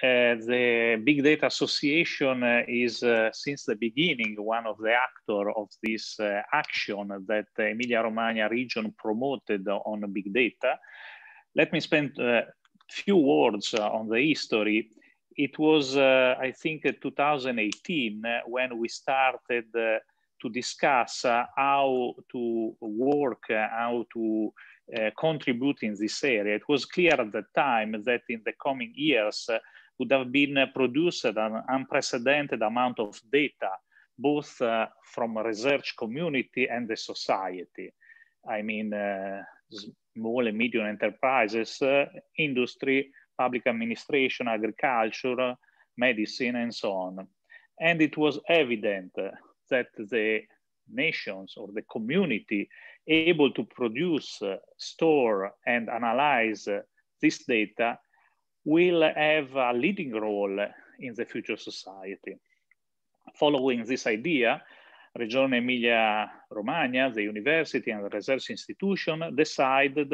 Uh, the Big Data Association is, uh, since the beginning, one of the actor of this uh, action that the Emilia-Romagna region promoted on big data. Let me spend a few words on the history it was, uh, I think, uh, 2018 uh, when we started to discuss how to work, how to contribute in this area. It was clear at the time that in the coming years, would have been produced an unprecedented amount of data, both uh, from research community and the society. I mean, uh, small and medium enterprises, uh, industry, public administration, agriculture, medicine, and so on. And it was evident that the nations or the community able to produce, uh, store, and analyze uh, this data will have a leading role in the future society. Following this idea, Regione Emilia-Romagna, the university and the research institution decided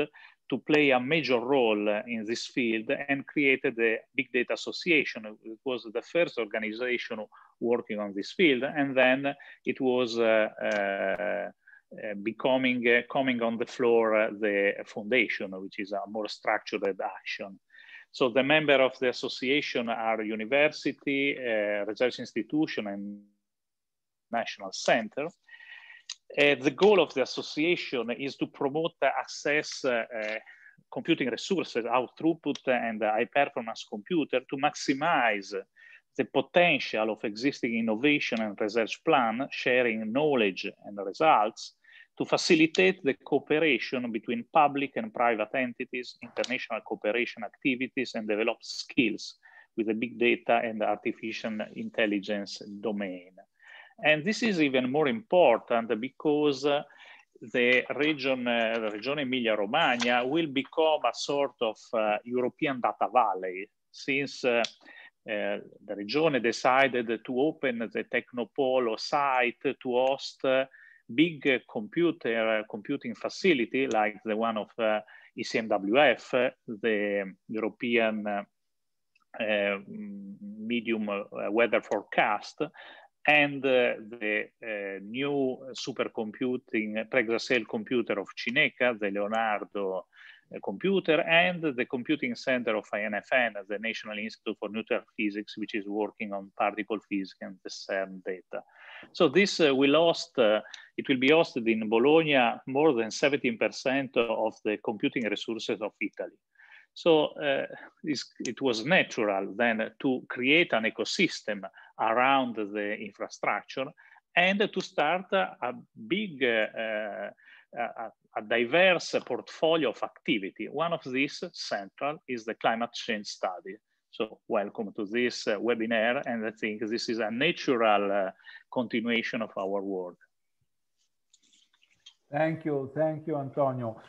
to play a major role in this field and created the Big Data Association. It was the first organization working on this field, and then it was uh, uh, uh becoming uh, coming on the floor uh, the foundation, which is a more structured action. So the member of the association are university, uh, research institution, and national center. Uh, the goal of the association is to promote access uh, uh, computing resources, output, throughput and high performance computer to maximize the potential of existing innovation and research plan, sharing knowledge and results, to facilitate the cooperation between public and private entities, international cooperation activities, and develop skills with the big data and artificial intelligence domain. And this is even more important because uh, the region, uh, the region Emilia-Romagna will become a sort of uh, European data valley since uh, uh, the region decided to open the Technopolo site to host uh, big uh, computer uh, computing facility like the one of uh, ECMWF, the European medium weather forecast, and uh, the uh, new supercomputing Prexacell computer of Cineca, the Leonardo uh, computer, and the computing center of INFN, the National Institute for Nuclear Physics, which is working on particle physics and the CERN data. So this uh, will host, uh, it will be hosted in Bologna, more than 17% of the computing resources of Italy. So uh, it was natural then to create an ecosystem around the infrastructure and to start a big, uh, uh, a, a, diverse portfolio of activity. One of these central is the climate change study. So welcome to this uh, webinar. And I think this is a natural uh, continuation of our work. Thank you. Thank you, Antonio.